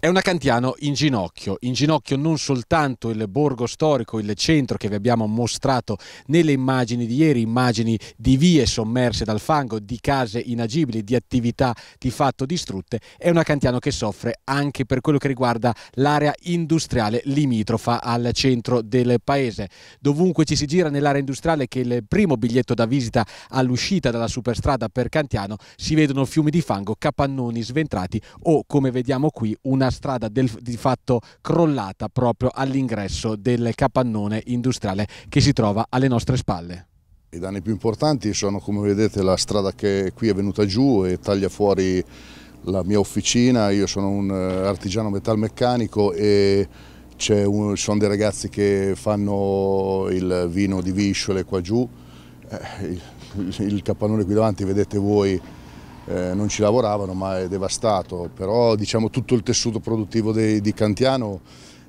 È una Cantiano in ginocchio, in ginocchio non soltanto il borgo storico, il centro che vi abbiamo mostrato nelle immagini di ieri, immagini di vie sommerse dal fango, di case inagibili, di attività di fatto distrutte, è una Cantiano che soffre anche per quello che riguarda l'area industriale limitrofa al centro del paese. Dovunque ci si gira nell'area industriale che è il primo biglietto da visita all'uscita dalla superstrada per Cantiano si vedono fiumi di fango, capannoni sventrati o come vediamo qui una una strada del, di fatto crollata proprio all'ingresso del capannone industriale che si trova alle nostre spalle. I danni più importanti sono come vedete la strada che qui è venuta giù e taglia fuori la mia officina, io sono un eh, artigiano metalmeccanico e un, sono dei ragazzi che fanno il vino di visciole qua giù, eh, il, il capannone qui davanti vedete voi eh, non ci lavoravano ma è devastato, però diciamo, tutto il tessuto produttivo de, di Cantiano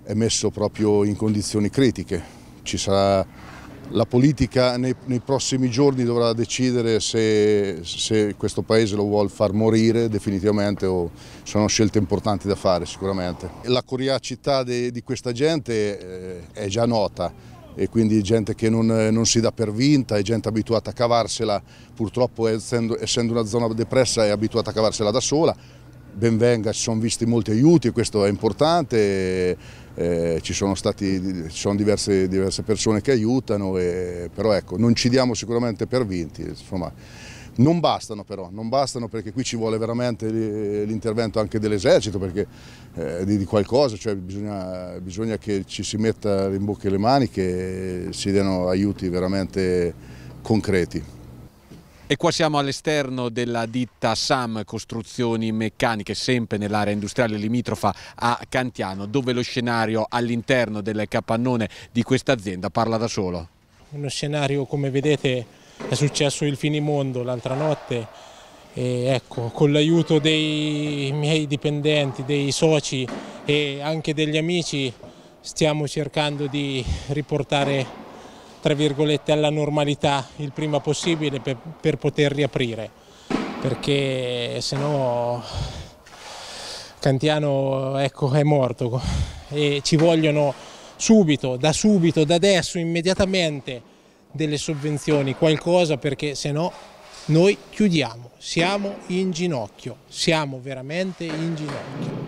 è messo proprio in condizioni critiche. Sarà, la politica nei, nei, prossimi giorni dovrà decidere se, se questo paese lo vuole far morire definitivamente o sono scelte importanti da fare sicuramente. La curiacità di questa gente eh, è già nota, e quindi gente che non, eh, non, si dà per vinta, è gente abituata a cavarsela, purtroppo essendo, essendo una zona depressa è abituata a cavarsela da sola, ben venga, ci sono visti molti aiuti e questo è importante, eh, ci sono, stati, ci sono diverse, diverse persone che aiutano, e, eh, però ecco, non ci diamo sicuramente per vinti. Insomma. Non bastano però, non bastano perché qui ci vuole veramente l'intervento anche dell'esercito, perché eh, di, di, qualcosa, cioè bisogna, bisogna, che ci si metta in bocca le mani, che si diano aiuti veramente concreti. E qua siamo all'esterno della ditta SAM Costruzioni Meccaniche, sempre nell'area industriale limitrofa a Cantiano, dove lo scenario all'interno del capannone di questa azienda parla da solo. Uno scenario, come vedete, è successo il finimondo l'altra notte e ecco, con l'aiuto dei miei dipendenti, dei soci e anche degli amici stiamo cercando di riportare tra virgolette alla normalità il prima possibile per, per poter riaprire perché se no Cantiano ecco, è morto e ci vogliono subito, da subito, da adesso, immediatamente delle sovvenzioni, qualcosa perché se no noi chiudiamo, siamo in ginocchio, siamo veramente in ginocchio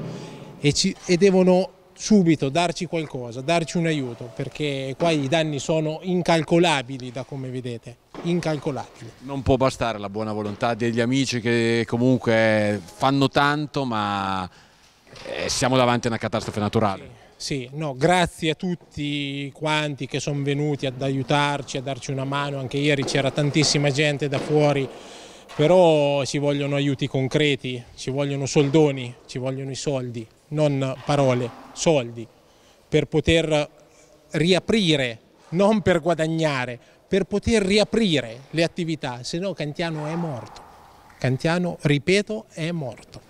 e, ci, e devono subito darci qualcosa, darci un aiuto, perché qua i danni sono incalcolabili da come vedete, incalcolabili. Non può bastare la buona volontà degli amici che comunque fanno tanto, ma eh, siamo davanti a una catastrofe naturale. Sì. Sì, no, grazie a tutti quanti che sono venuti ad aiutarci, a darci una mano, anche ieri c'era tantissima gente da fuori, però ci vogliono aiuti concreti, ci vogliono soldoni, ci vogliono i soldi, non parole, soldi, per poter riaprire, non per guadagnare, per poter riaprire le attività, se no Cantiano è morto. Cantiano, ripeto, è morto.